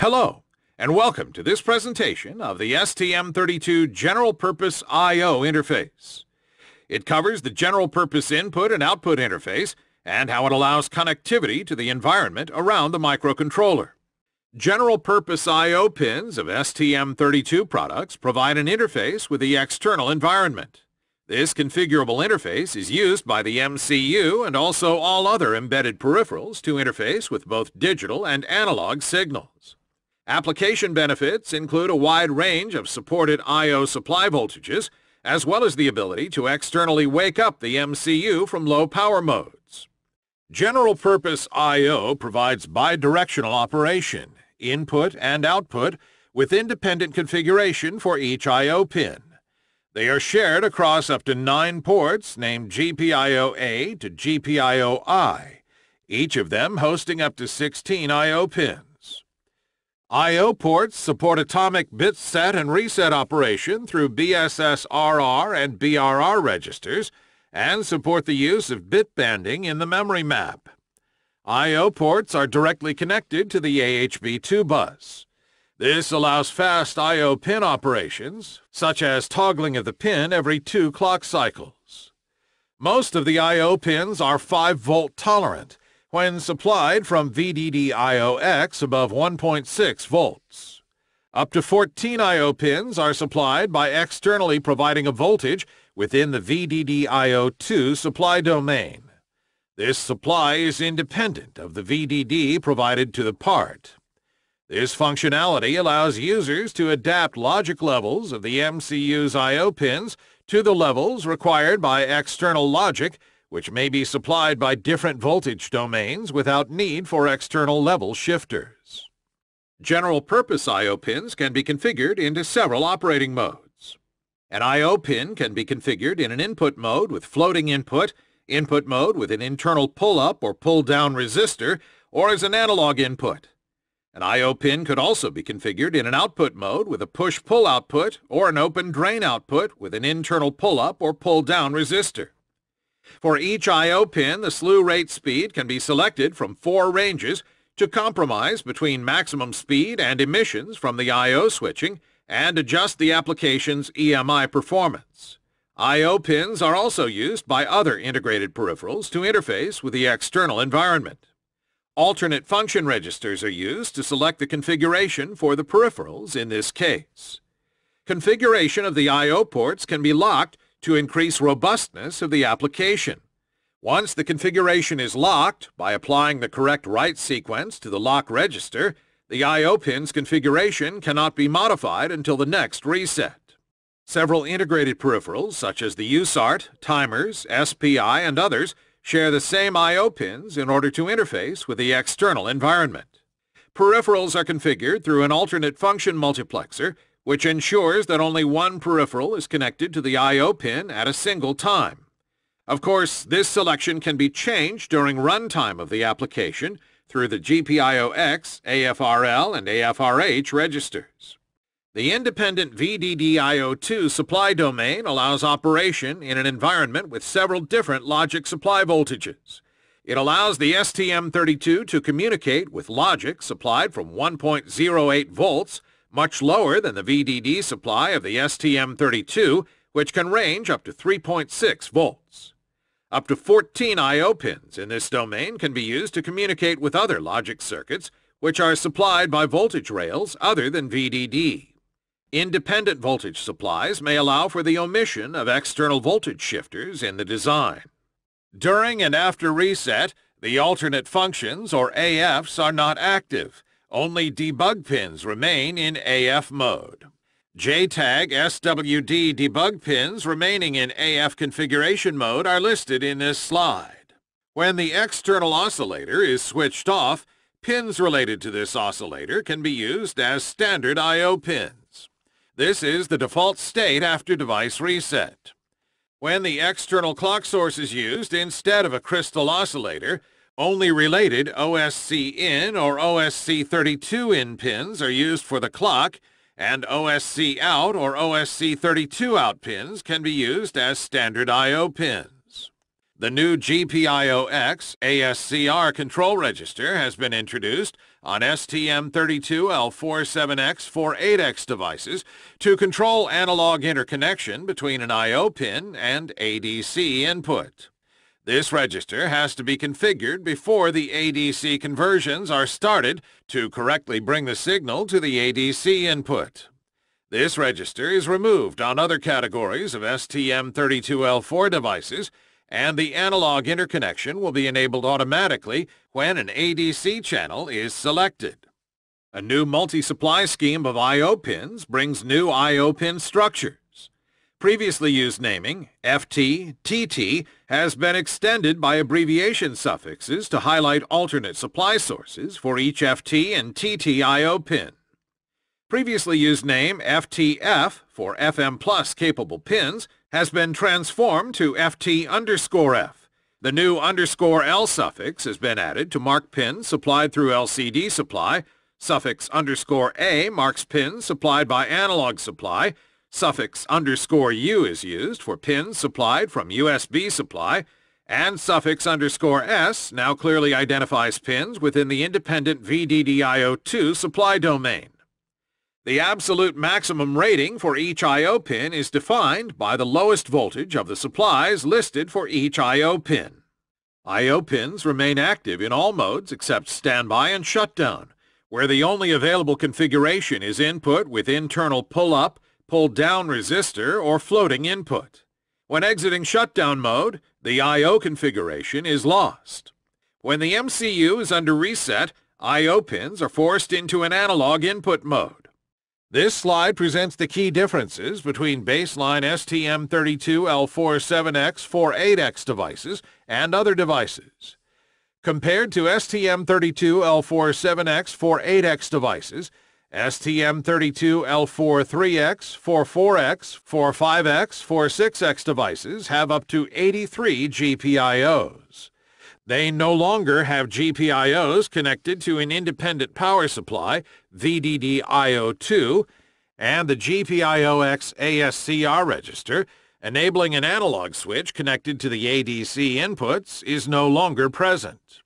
Hello, and welcome to this presentation of the STM32 General Purpose I.O. interface. It covers the general purpose input and output interface and how it allows connectivity to the environment around the microcontroller. General purpose I.O. pins of STM32 products provide an interface with the external environment. This configurable interface is used by the MCU and also all other embedded peripherals to interface with both digital and analog signals. Application benefits include a wide range of supported I.O. supply voltages, as well as the ability to externally wake up the MCU from low power modes. General-purpose I.O. provides bidirectional operation, input and output, with independent configuration for each I.O. pin. They are shared across up to nine ports named GPIO-A to GPIO-I, each of them hosting up to 16 I.O. pins. I.O. ports support atomic bit set and reset operation through BSSRR and BRR registers and support the use of bit banding in the memory map. I.O. ports are directly connected to the AHB2 bus. This allows fast I.O. pin operations, such as toggling of the pin every two clock cycles. Most of the I.O. pins are 5-volt tolerant when supplied from VDD IOX above 1.6 volts. Up to 14 I.O. pins are supplied by externally providing a voltage within the VDD IO2 supply domain. This supply is independent of the VDD provided to the part. This functionality allows users to adapt logic levels of the MCU's I.O. pins to the levels required by external logic, which may be supplied by different voltage domains without need for external level shifters. General-purpose I.O. pins can be configured into several operating modes. An I.O. pin can be configured in an input mode with floating input, input mode with an internal pull-up or pull-down resistor, or as an analog input. An I.O. pin could also be configured in an output mode with a push-pull output or an open-drain output with an internal pull-up or pull-down resistor. For each I.O. pin, the slew rate speed can be selected from four ranges to compromise between maximum speed and emissions from the I.O. switching and adjust the application's EMI performance. I.O. pins are also used by other integrated peripherals to interface with the external environment. Alternate function registers are used to select the configuration for the peripherals in this case. Configuration of the I.O. ports can be locked to increase robustness of the application. Once the configuration is locked, by applying the correct write sequence to the lock register, the I.O. pin's configuration cannot be modified until the next reset. Several integrated peripherals, such as the USART, timers, SPI, and others, share the same I.O. pins in order to interface with the external environment. Peripherals are configured through an alternate function multiplexer, which ensures that only one peripheral is connected to the I.O. pin at a single time. Of course, this selection can be changed during runtime of the application through the GPIOx AFRL, and AFRH registers. The independent VDDIO2 supply domain allows operation in an environment with several different logic supply voltages. It allows the STM32 to communicate with logic supplied from 1.08 volts, much lower than the VDD supply of the STM32, which can range up to 3.6 volts. Up to 14 I.O. pins in this domain can be used to communicate with other logic circuits, which are supplied by voltage rails other than VDD. Independent voltage supplies may allow for the omission of external voltage shifters in the design. During and after reset, the alternate functions, or AFs, are not active. Only debug pins remain in AF mode. JTAG SWD debug pins remaining in AF configuration mode are listed in this slide. When the external oscillator is switched off, pins related to this oscillator can be used as standard I.O. pins. This is the default state after device reset. When the external clock source is used instead of a crystal oscillator, only related OSC in or OSC 32 in pins are used for the clock, and OSC out or OSC 32 out pins can be used as standard I.O. pins. The new GPIO-X ASCR control register has been introduced on STM32L47X48X devices to control analog interconnection between an I.O. pin and ADC input. This register has to be configured before the ADC conversions are started to correctly bring the signal to the ADC input. This register is removed on other categories of STM32L4 devices and the analog interconnection will be enabled automatically when an ADC channel is selected. A new multi-supply scheme of I.O. pins brings new I.O. pin structures. Previously used naming, FT, TT, has been extended by abbreviation suffixes to highlight alternate supply sources for each FT and TT I.O. pin. Previously used name FTF for FM Plus capable pins has been transformed to FT underscore F. The new underscore L suffix has been added to mark pins supplied through LCD supply. Suffix underscore A marks pins supplied by analog supply. Suffix underscore U is used for pins supplied from USB supply. And suffix underscore S now clearly identifies pins within the independent VDDIO2 supply domain. The absolute maximum rating for each I.O. pin is defined by the lowest voltage of the supplies listed for each I.O. pin. I.O. pins remain active in all modes except standby and shutdown, where the only available configuration is input with internal pull-up, pull-down resistor, or floating input. When exiting shutdown mode, the I.O. configuration is lost. When the MCU is under reset, I.O. pins are forced into an analog input mode. This slide presents the key differences between baseline STM32L47X48X devices and other devices. Compared to STM32L47X48X devices, STM32L43X, 44X, 45X, 46X devices have up to 83 GPIOs. They no longer have GPIOs connected to an independent power supply, VDDIO2, and the GPIOX ASCR register, enabling an analog switch connected to the ADC inputs, is no longer present.